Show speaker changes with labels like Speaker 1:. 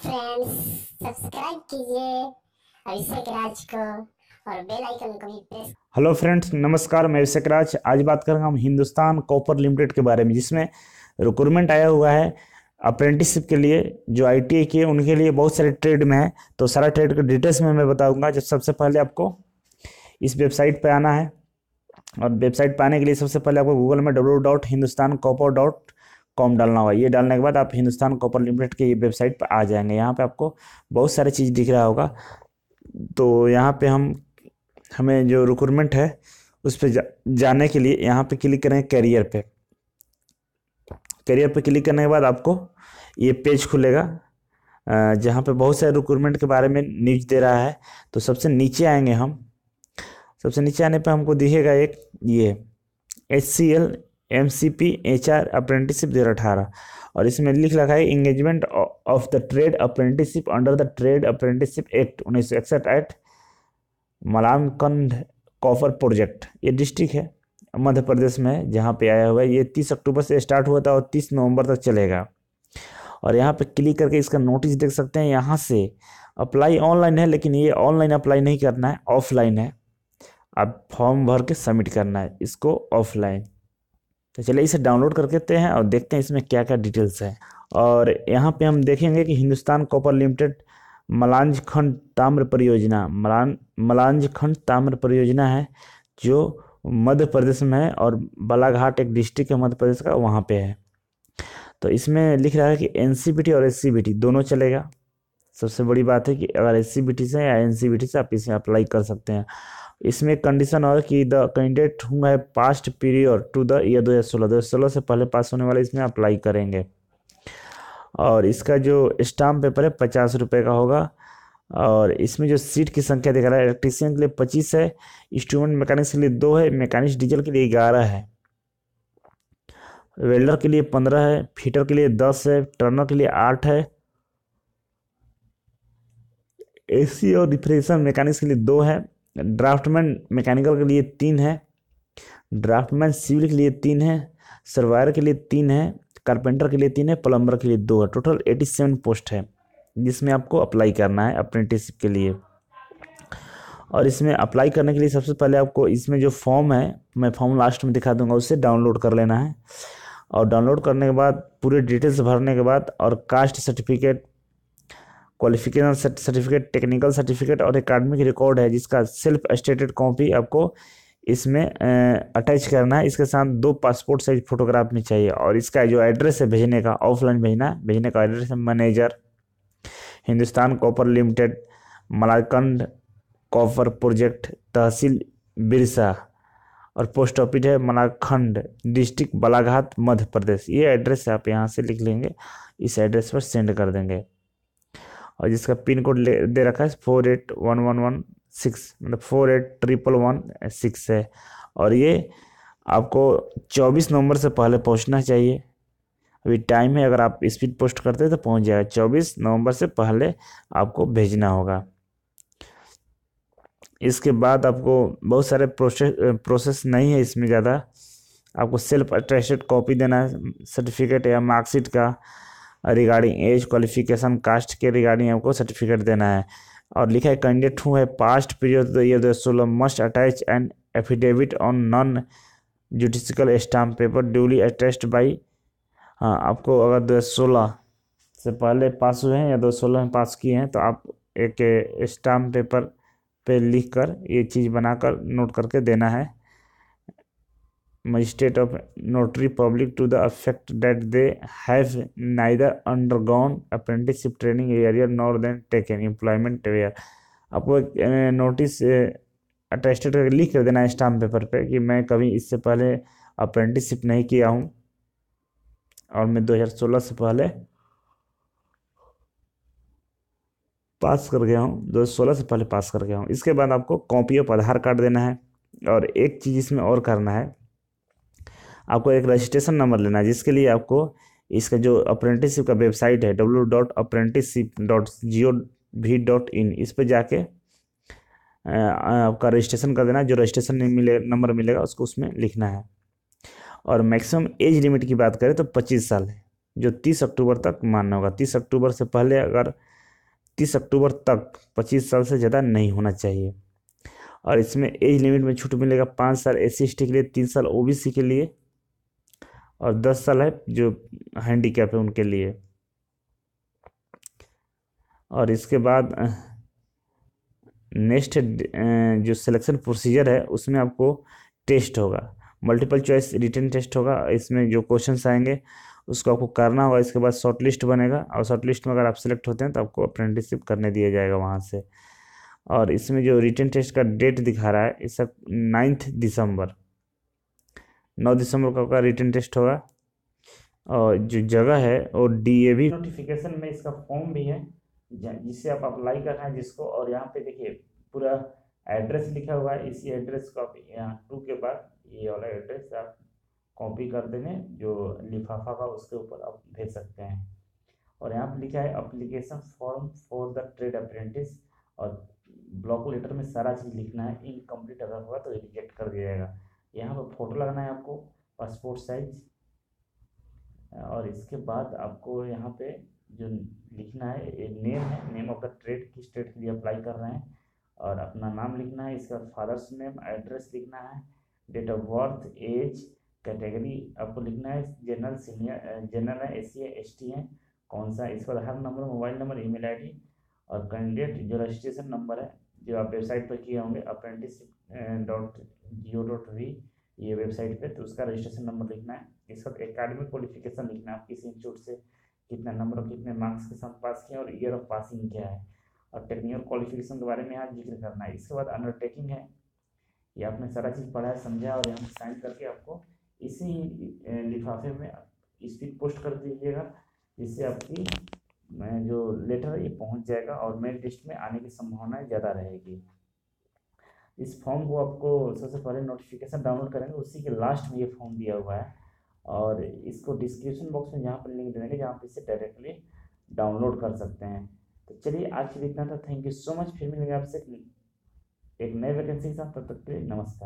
Speaker 1: Friends subscribe कीजिए अभिषेक राज को और बेल आइकन को भी प्रेस हेलो फ्रेंड्स नमस्कार मैं अभिषेक राज आज बात करेंगे हम हिंदुस्तान कॉपर लिमिटेड के बारे में जिसमें रिक्रूटमेंट आया हुआ है अप्रेंटिसशिप के लिए जो आई टी के उनके लिए बहुत सारे ट्रेड में है तो सारा ट्रेड का डिटेल्स में मैं बताऊंगा जब सबसे पहले आपको इस वेबसाइट पर आना है और वेबसाइट पर आने के लिए सबसे पहले आपको गूगल में W dot Hindustan copper dot com डालना होगा ये डालने के बाद आप हिंदुस्तान कॉपर लिमिटेड के ये वेबसाइट पर आ जाएंगे यहाँ पे आपको बहुत सारी चीज़ दिख रहा होगा तो यहाँ पे हम हमें जो रिक्रूटमेंट है उस पर जा, जाने के लिए यहाँ पे क्लिक करेंगे करियर पे करियर पे क्लिक करने के बाद आपको ये पेज खुलेगा जहाँ पे बहुत सारे रिक्रूटमेंट के बारे में न्यूज दे रहा है तो सबसे नीचे आएंगे हम सबसे नीचे आने पे हमको दिखेगा एक ये H C L M C P H R apprenticeship दो अठारह और इसमें लिख रखा है engagement of the trade apprenticeship under the trade apprenticeship act उन्नीस सौ इकसठ एक्ट मलामकंड कॉफर प्रोजेक्ट ये डिस्ट्रिक्ट है मध्य प्रदेश में जहाँ पे आया हुआ है ये तीस अक्टूबर से स्टार्ट हुआ था और तीस नवंबर तक चलेगा और यहाँ पे क्लिक करके इसका नोटिस देख सकते हैं यहाँ से अप्लाई ऑनलाइन है लेकिन ये ऑनलाइन अप्लाई नहीं करना है ऑफलाइन है आप फॉर्म भर के सबमिट करना है इसको ऑफलाइन तो चलिए इसे डाउनलोड कर देते हैं और देखते हैं इसमें क्या क्या डिटेल्स है और यहाँ पे हम देखेंगे कि हिंदुस्तान कॉपर लिमिटेड मलांज खंड ताम्र परियोजना मलान मलांज खंड ताम्र परियोजना है जो मध्य प्रदेश में है और बालाघाट एक डिस्ट्रिक्ट है मध्य प्रदेश का वहाँ पे है तो इसमें लिख रहा है कि एन और एस दोनों चलेगा सबसे बड़ी बात है कि अगर एस से या एन से आप इसे अप्लाई कर सकते हैं इसमें कंडीशन और कि द कैंडिडेट हुआ है passed period to the year दो हज़ार सोलह दो हज़ार सोलह से पहले पास होने वाले इसमें अप्लाई करेंगे और इसका जो स्टाम्प पेपर है पचास रुपये का होगा और इसमें जो सीट की संख्या दिख रहा है इलेक्ट्रीशियन के लिए पच्चीस है इंस्ट्रूमेंट मैकेनिक्स के लिए दो है मैकेनिक्स डीजल के लिए ग्यारह है वेल्डर के लिए पंद्रह है फीटर के लिए दस है टर्नर के लिए आठ है एसी और रिफ्रिजरेशन मैकेनिक्स के लिए दो है ड्राफ्टमैन मैकेनिकल के लिए तीन है ड्राफ्टमैन सिविल के लिए तीन है सर्वायर के लिए तीन है कारपेंटर के लिए तीन है प्लम्बर के लिए दो है टोटल एटी सेवन पोस्ट है जिसमें आपको अप्लाई करना है अप्रेंटिसशिप के लिए और इसमें अप्लाई करने के लिए सबसे पहले आपको इसमें जो फॉर्म है मैं फॉर्म लास्ट में दिखा दूंगा उसे डाउनलोड कर लेना है और डाउनलोड करने के बाद पूरे डिटेल्स भरने के बाद और caste certificate qualification certificate technical certificate और एकेडमिक रिकॉर्ड है जिसका सेल्फ स्टेटेड कॉपी आपको इसमें अटैच करना है इसके साथ दो पासपोर्ट साइज फोटोग्राफ में चाहिए और इसका जो एड्रेस है भेजने का ऑफलाइन भेजना है भेजने का एड्रेस है manager Hindustan copper limited Malanjkhand copper project तहसील बिरसा और पोस्ट ऑफिस है मलाखंड डिस्ट्रिक्ट बालाघाट मध्य प्रदेश ये एड्रेस आप यहाँ से लिख लेंगे इस एड्रेस पर सेंड कर देंगे और जिसका पिन कोड दे रखा है four eight one one one six मतलब four eight triple one six है और ये आपको चौबीस नवंबर से पहले पहुंचना चाहिए अभी टाइम है अगर आप स्पीड पोस्ट करते हैं तो पहुंच जाएगा चौबीस नवंबर से पहले आपको भेजना होगा इसके बाद आपको बहुत सारे प्रोसेस प्रोसेस नहीं है इसमें ज़्यादा आपको सेल्फ अट्रेस्टेड कॉपी देना है सर्टिफिकेट या मार्कशीट का रिगार्डिंग एज क्वालिफिकेशन कास्ट के रिगार्डिंग आपको सर्टिफिकेट देना है और लिखा है कैंडिडेट हु है पास्ट पीरियड ईयर दो सोलह must attach and affidavit on non judicial stamp paper duly attest by हाँ आपको अगर दो सोलह से पहले पास हुए हैं या दो सोलह में पास किए हैं तो आप एक स्टाम्प पेपर पे लिख कर ये चीज़ बनाकर नोट करके देना है magistrate of notary public to the effect date they have neither undergone apprenticeship training earlier nor then take an employment एयर आपको एक नोटिस अटेस्टेड कर लिख कर देना है स्टाम्प पेपर पे कि मैं कभी इससे पहले अप्रेंटिसिप नहीं किया हूँ और मैं 2016 से पहले पास कर गया हूँ 2016 से पहले पास कर गया हूँ इसके बाद आपको कॉपी ऑफ आधार कार्ड देना है और एक चीज़ इसमें और करना है आपको एक रजिस्ट्रेशन नंबर लेना है जिसके लिए आपको इसका जो अप्रेंटिसशिप का वेबसाइट है W dot apprenticeship dot G O V dot in इस पर जाके आपका रजिस्ट्रेशन कर देना जो रजिस्ट्रेशन मिले नंबर मिलेगा उसको उसमें लिखना है और मैक्सिमम एज लिमिट की बात करें तो पच्चीस साल है जो तीस अक्टूबर तक मानना होगा तीस अक्टूबर से पहले अगर तीस अक्टूबर तक पच्चीस साल से ज़्यादा नहीं होना चाहिए और इसमें एज लिमिट में छूट मिलेगा पाँच साल एस सी के लिए तीन साल ओ के लिए और दस साल है जो हैंडीकैप है उनके लिए और इसके बाद नेक्स्ट जो सिलेक्शन प्रोसीजर है उसमें आपको टेस्ट होगा मल्टीपल चॉइस रिटर्न टेस्ट होगा इसमें जो क्वेश्चन आएंगे उसको आपको करना होगा इसके बाद शॉर्ट लिस्ट बनेगा और शॉर्ट लिस्ट में अगर आप सिलेक्ट होते हैं तो आपको अप्रेंटिसशिप करने दिया जाएगा वहाँ से और इसमें जो रिटर्न टेस्ट का डेट दिखा रहा है इसका नाइन्थ दिसंबर नौ दिसंबर का आपका रिटर्न टेस्ट होगा और जो जगह है और डी ए भी नोटिफिकेशन में इसका फॉर्म भी है जिससे आप अप्लाई करना है जिसको और यहाँ पे देखिए पूरा एड्रेस लिखा हुआ है इसी एड्रेस को आप यहाँ टू के बाद ये वाला एड्रेस आप कॉपी कर देने जो लिफाफा का उसके ऊपर आप भेज सकते हैं और यहाँ पर लिखा है application form for the trade apprentice और ब्लॉक लेटर में सारा चीज़ लिखना है इनकम्प्लीट अगर हुआ तो रिजेक्ट कर दिया जाएगा यहाँ हम्म। पर फ़ोटो लगाना है आपको पासपोर्ट साइज और इसके बाद आपको यहाँ पे जो लिखना है नेम है नेम ऑफ द ट्रेड किस ट्रेड के लिए अप्लाई कर रहे हैं और अपना नाम लिखना है इसका फादर्स नेम एड्रेस लिखना है date of birth age category आपको लिखना है जनरल सीनियर जनरल है एस सी है एस टी है कौन सा इस पर हर number mobile number email ID और कैंडिडेट जो रजिस्ट्रेशन नंबर है जो आप वेबसाइट पर किए होंगे apprenticeship dot G O dot V ये वेबसाइट पे तो उसका रजिस्ट्रेशन नंबर लिखना है इसके बाद एकेडमिक क्वालिफिकेशन लिखना है आप किस इंस्टीट्यूट से कितना नंबर ऑफ कितने मार्क्स के साथ पास किया और ईयर ऑफ पासिंग क्या है और टेक्निकल क्वालिफिकेशन के बारे में यहाँ जिक्र करना है इसके बाद अंडरटेकिंग है ये आपने सारा चीज़ पढ़ा है समझा और यहाँ साइन करके आपको इसी लिफाफे में स्पीड पोस्ट कर दीजिएगा जिससे आपकी जो लेटर है ये पहुँच जाएगा और मेरिट लिस्ट में आने की संभावनाएँ ज़्यादा रहेगी इस फॉर्म को आपको सबसे पहले नोटिफिकेशन डाउनलोड करेंगे उसी के लास्ट में ये फॉर्म दिया हुआ है और इसको डिस्क्रिप्शन बॉक्स में यहाँ पर लिंक दे देंगे जहाँ पर इसे डायरेक्टली डाउनलोड कर सकते हैं तो चलिए आज के लिए इतना था थैंक यू सो मच फिर मिलेंगे आपसे एक नए वैकेंसी के साथ तब तक के लिए नमस्कार